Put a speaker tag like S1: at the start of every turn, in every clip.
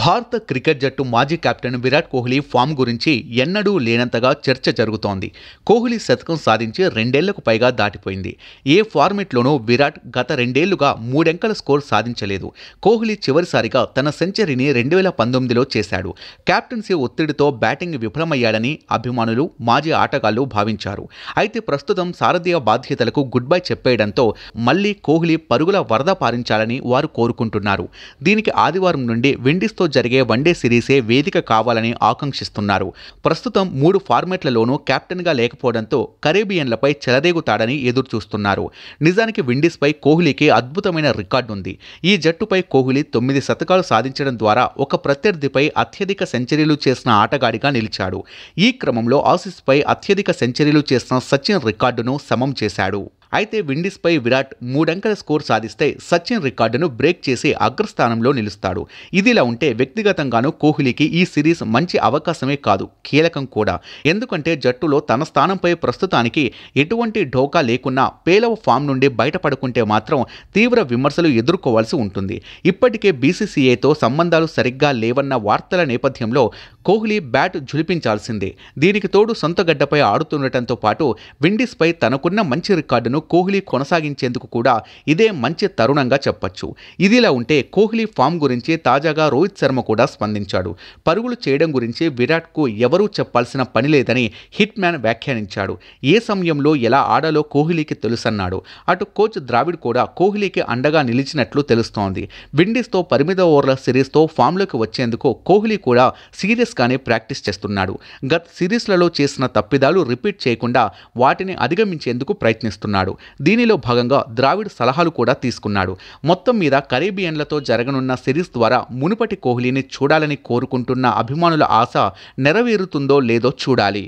S1: భారత క్రికెట్ జట్టు మాజీ కెప్టెన్ విరాట్ కోహ్లీ ఫామ్ గురించి ఎన్నడూ లేనంతగా చర్చ జరుగుతోంది కోహ్లీ శతకం సాధించి రెండేళ్లకు పైగా దాటిపోయింది ఏ ఫార్మెట్లోనూ విరాట్ గత రెండేళ్లుగా మూడెంకల స్కోర్ సాధించలేదు కోహ్లీ చివరిసారిగా తన సెంచరీని రెండు వేల పంతొమ్మిదిలో చేశాడు కెప్టెన్సీ ఒత్తిడితో బ్యాటింగ్ విఫలమయ్యాడని అభిమానులు మాజీ ఆటగాళ్లు భావించారు అయితే ప్రస్తుతం శారదీయ బాధ్యతలకు గుడ్ బై చెప్పేయడంతో మళ్లీ కోహ్లీ పరుగుల వరద పారించాలని వారు కోరుకుంటున్నారు దీనికి ఆదివారం నుండి విండీస్తో తో జరిగే వన్డే సిరీసే వేదిక కావాలని ఆకాంక్షిస్తున్నారు ప్రస్తుతం మూడు ఫార్మెట్లలోనూ కెప్టెన్గా లేకపోవడంతో కరేబియన్లపై చెలరేగుతాడని ఎదురు చూస్తున్నారు నిజానికి విండీస్పై కోహ్లీకి అద్భుతమైన రికార్డు ఉంది ఈ జట్టుపై కోహ్లీ తొమ్మిది శతకాలు సాధించడం ద్వారా ఒక ప్రత్యర్థిపై అత్యధిక సెంచరీలు చేసిన ఆటగాడిగా నిలిచాడు ఈ క్రమంలో ఆసీస్పై అత్యధిక సెంచరీలు చేసిన సచిన్ రికార్డును సమం చేశాడు అయితే విండీస్పై విరాట్ మూడంకెల స్కోర్ సాధిస్తే సచిన్ రికార్డును బ్రేక్ చేసి అగ్రస్థానంలో నిలుస్తాడు ఇదిలా ఉంటే వ్యక్తిగతంగానూ కోహ్లీకి ఈ సిరీస్ మంచి అవకాశమే కాదు కీలకం కూడా ఎందుకంటే జట్టులో తన స్థానంపై ప్రస్తుతానికి ఎటువంటి ఢోకా లేకున్నా పేలవ ఫామ్ నుండి బయటపడుకుంటే మాత్రం తీవ్ర విమర్శలు ఎదుర్కోవాల్సి ఉంటుంది ఇప్పటికే బీసీసీఐతో సంబంధాలు సరిగ్గా లేవన్న వార్తల నేపథ్యంలో కోహ్లీ బ్యాట్ ఝులిపించాల్సిందే దీనికి తోడు సొంత గడ్డపై ఆడుతుండటంతో పాటు విండీస్పై తనకున్న మంచి రికార్డును కోహ్లీ కొనసాగించేందుకు కూడా ఇదే మంచి తరుణంగా చెప్పొచ్చు ఇదిలా ఉంటే కోహ్లీ ఫామ్ గురించి తాజాగా రోహిత్ శర్మ కూడా స్పందించాడు పరుగులు చేయడం గురించి విరాట్కు ఎవరూ చెప్పాల్సిన పని లేదని హిట్ మ్యాన్ వ్యాఖ్యానించాడు ఏ సమయంలో ఎలా ఆడాలో కోహ్లీకి తెలుసన్నాడు అటు కోచ్ ద్రావిడ్ కూడా కోహ్లీకి అండగా నిలిచినట్లు తెలుస్తోంది విండీస్తో పరిమిత ఓవర్ల సిరీస్తో ఫామ్లోకి వచ్చేందుకు కోహ్లీ కూడా సీరియస్గానే ప్రాక్టీస్ చేస్తున్నాడు గత సిరీస్లలో చేసిన తప్పిదాలు రిపీట్ చేయకుండా వాటిని అధిగమించేందుకు ప్రయత్నిస్తున్నాడు చేశాడు దీనిలో భాగంగా ద్రావిడ్ సలహాలు కూడా తీసుకున్నాడు మొత్తం మీద కరేబియన్లతో జరగనున్న సిరీస్ ద్వారా మునుపటి కోహ్లీని చూడాలని కోరుకుంటున్న అభిమానుల ఆశ నెరవేరుతుందో లేదో చూడాలి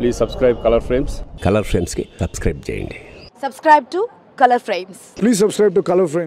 S1: please subscribe colour frames colour కి సబ్స్క్రైబ్ చేయండి subscribe to colour frames please subscribe to colour frames